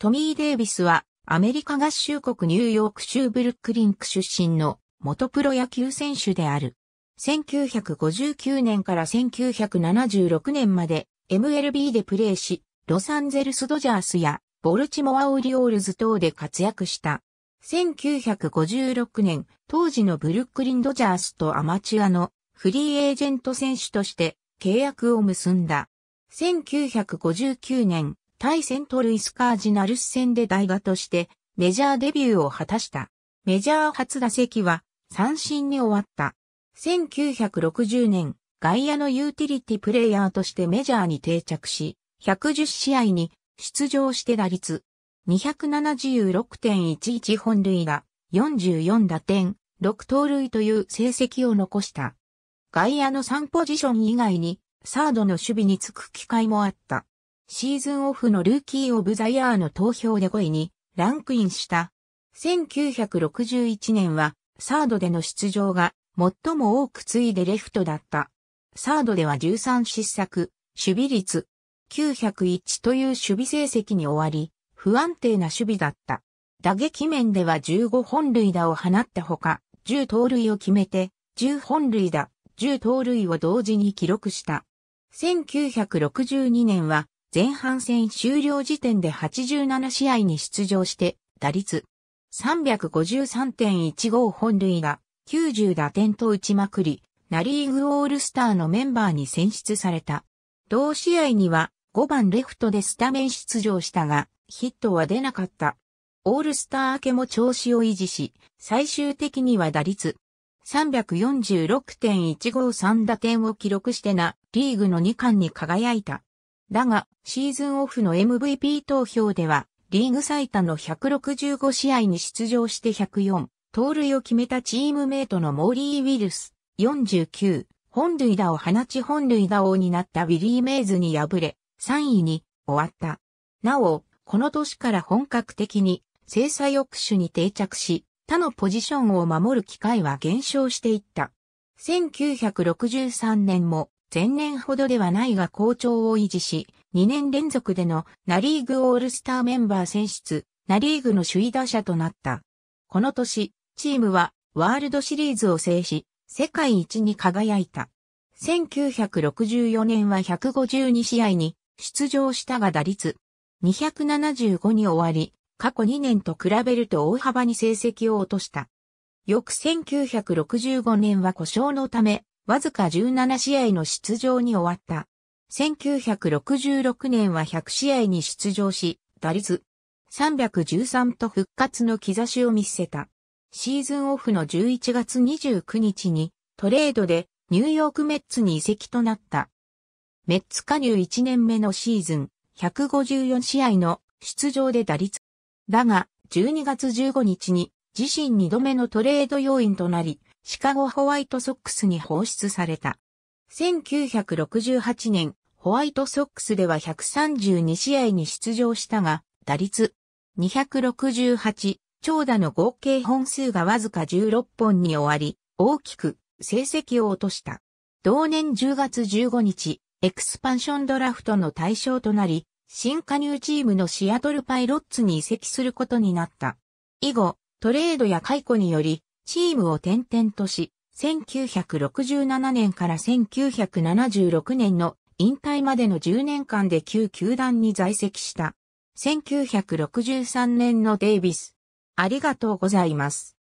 トミー・デイビスはアメリカ合衆国ニューヨーク州ブルックリンク出身の元プロ野球選手である。1959年から1976年まで MLB でプレーし、ロサンゼルス・ドジャースやボルチモア・オリオールズ等で活躍した。1956年、当時のブルックリン・ドジャースとアマチュアのフリーエージェント選手として契約を結んだ。1959年、対セントルイスカージナルス戦で代打としてメジャーデビューを果たした。メジャー初打席は三振に終わった。1960年、外野のユーティリティプレイヤーとしてメジャーに定着し、110試合に出場して打率276.11本塁打、44打点、6盗塁という成績を残した。外野の3ポジション以外に、サードの守備につく機会もあった。シーズンオフのルーキー・オブ・ザ・イヤーの投票で5位にランクインした。1961年はサードでの出場が最も多く次いでレフトだった。サードでは13失策、守備率901という守備成績に終わり、不安定な守備だった。打撃面では15本塁打を放ったほか、10盗塁を決めて、10本塁打、10盗塁を同時に記録した。1962年は前半戦終了時点で87試合に出場して、打率353.15本塁が90打点と打ちまくり、ナリーグオールスターのメンバーに選出された。同試合には5番レフトでスタメン出場したが、ヒットは出なかった。オールスター明けも調子を維持し、最終的には打率346.153打点を記録してな、リーグの2冠に輝いた。だが、シーズンオフの MVP 投票では、リーグ最多の165試合に出場して104、盗塁を決めたチームメイトのモーリー・ウィルス、49、本塁打を放ち本塁打王になったウィリー・メイズに敗れ、3位に終わった。なお、この年から本格的に制裁抑止に定着し、他のポジションを守る機会は減少していった。1963年も前年ほどではないが好調を維持し、2年連続でのナリーグオールスターメンバー選出、ナリーグの首位打者となった。この年、チームはワールドシリーズを制し、世界一に輝いた。1964年は152試合に出場したが打率275に終わり、過去2年と比べると大幅に成績を落とした。翌1965年は故障のためわずか17試合の出場に終わった。1966年は100試合に出場し、打率313と復活の兆しを見せた。シーズンオフの11月29日にトレードでニューヨークメッツに移籍となった。メッツ加入1年目のシーズン154試合の出場で打率。だが12月15日に自身2度目のトレード要因となり、シカゴホワイトソックスに放出された。1968年、ホワイトソックスでは132試合に出場したが、打率268、長打の合計本数がわずか16本に終わり、大きく成績を落とした。同年10月15日、エクスパンションドラフトの対象となり、新加入チームのシアトルパイロッツに移籍することになった。以後、トレードや解雇により、チームを転々とし、1967年から1976年の引退までの10年間で旧球団に在籍した。1963年のデイビス。ありがとうございます。